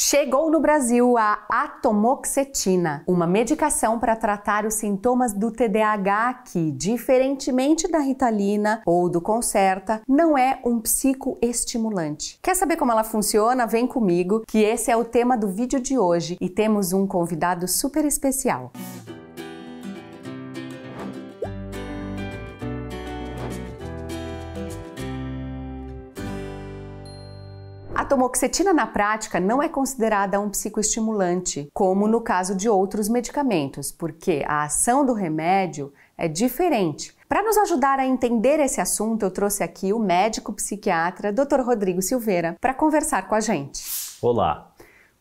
Chegou no Brasil a atomoxetina, uma medicação para tratar os sintomas do TDAH que, diferentemente da Ritalina ou do Concerta, não é um psicoestimulante. Quer saber como ela funciona? Vem comigo, que esse é o tema do vídeo de hoje e temos um convidado super especial. Música tomoxetina na prática não é considerada um psicoestimulante, como no caso de outros medicamentos, porque a ação do remédio é diferente. Para nos ajudar a entender esse assunto, eu trouxe aqui o médico psiquiatra Dr. Rodrigo Silveira para conversar com a gente. Olá.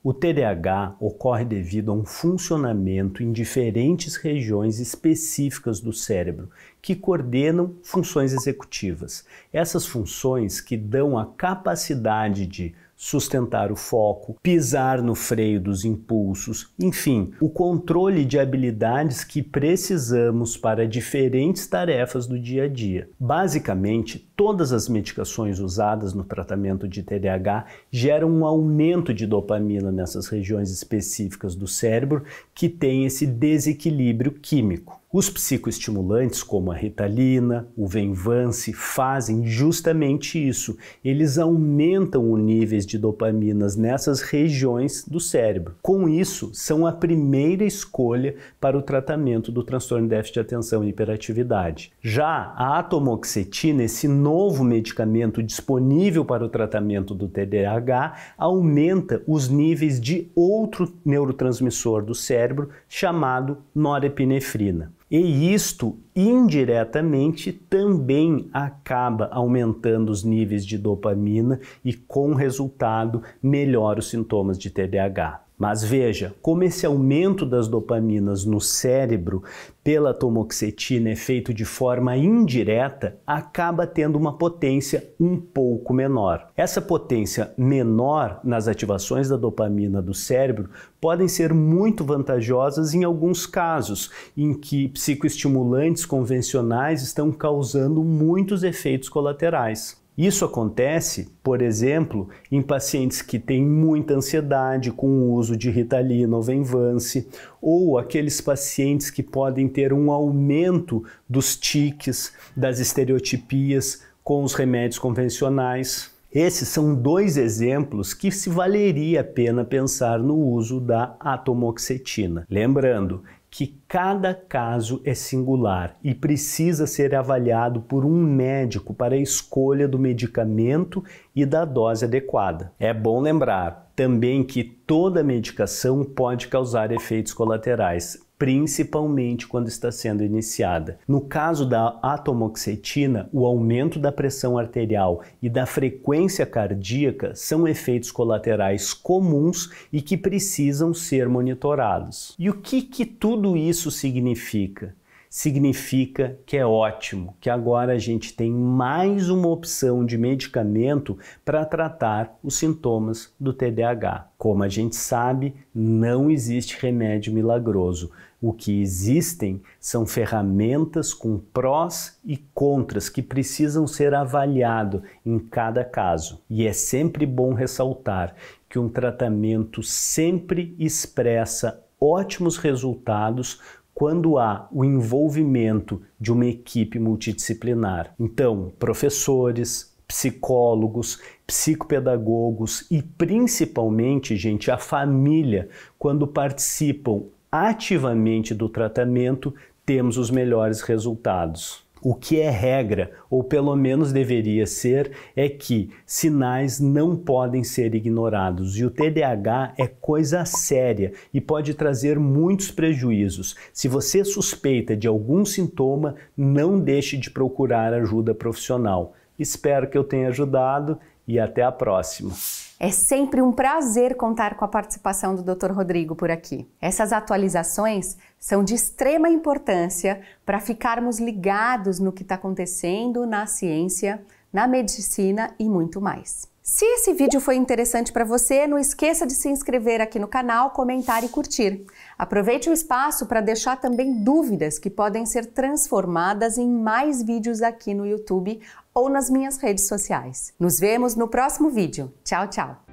O TDAH ocorre devido a um funcionamento em diferentes regiões específicas do cérebro que coordenam funções executivas. Essas funções que dão a capacidade de sustentar o foco, pisar no freio dos impulsos, enfim, o controle de habilidades que precisamos para diferentes tarefas do dia a dia. Basicamente, todas as medicações usadas no tratamento de TDAH geram um aumento de dopamina nessas regiões específicas do cérebro que tem esse desequilíbrio químico. Os psicoestimulantes, como a ritalina, o Venvance, fazem justamente isso. Eles aumentam os níveis de dopaminas nessas regiões do cérebro. Com isso, são a primeira escolha para o tratamento do transtorno de déficit de atenção e hiperatividade. Já a atomoxetina, esse novo medicamento disponível para o tratamento do TDAH, aumenta os níveis de outro neurotransmissor do cérebro chamado norepinefrina. E isto indiretamente também acaba aumentando os níveis de dopamina e, com resultado, melhora os sintomas de TDAH. Mas veja, como esse aumento das dopaminas no cérebro pela tomoxetina é feito de forma indireta, acaba tendo uma potência um pouco menor. Essa potência menor nas ativações da dopamina do cérebro podem ser muito vantajosas em alguns casos em que psicoestimulantes convencionais estão causando muitos efeitos colaterais. Isso acontece, por exemplo, em pacientes que têm muita ansiedade com o uso de Ritalina ou Venvance, ou aqueles pacientes que podem ter um aumento dos tiques, das estereotipias com os remédios convencionais. Esses são dois exemplos que se valeria a pena pensar no uso da atomoxetina. Lembrando que cada caso é singular e precisa ser avaliado por um médico para a escolha do medicamento e da dose adequada. É bom lembrar também que toda medicação pode causar efeitos colaterais, principalmente quando está sendo iniciada. No caso da atomoxetina, o aumento da pressão arterial e da frequência cardíaca são efeitos colaterais comuns e que precisam ser monitorados. E o que, que tudo isso significa? significa que é ótimo, que agora a gente tem mais uma opção de medicamento para tratar os sintomas do TDAH. Como a gente sabe, não existe remédio milagroso. O que existem são ferramentas com prós e contras que precisam ser avaliado em cada caso. E é sempre bom ressaltar que um tratamento sempre expressa ótimos resultados quando há o envolvimento de uma equipe multidisciplinar. Então, professores, psicólogos, psicopedagogos e principalmente, gente, a família, quando participam ativamente do tratamento, temos os melhores resultados. O que é regra, ou pelo menos deveria ser, é que sinais não podem ser ignorados e o TDAH é coisa séria e pode trazer muitos prejuízos. Se você suspeita de algum sintoma, não deixe de procurar ajuda profissional. Espero que eu tenha ajudado e até a próxima. É sempre um prazer contar com a participação do Dr. Rodrigo por aqui. Essas atualizações são de extrema importância para ficarmos ligados no que está acontecendo na ciência, na medicina e muito mais. Se esse vídeo foi interessante para você, não esqueça de se inscrever aqui no canal, comentar e curtir. Aproveite o espaço para deixar também dúvidas que podem ser transformadas em mais vídeos aqui no YouTube ou nas minhas redes sociais. Nos vemos no próximo vídeo. Tchau, tchau!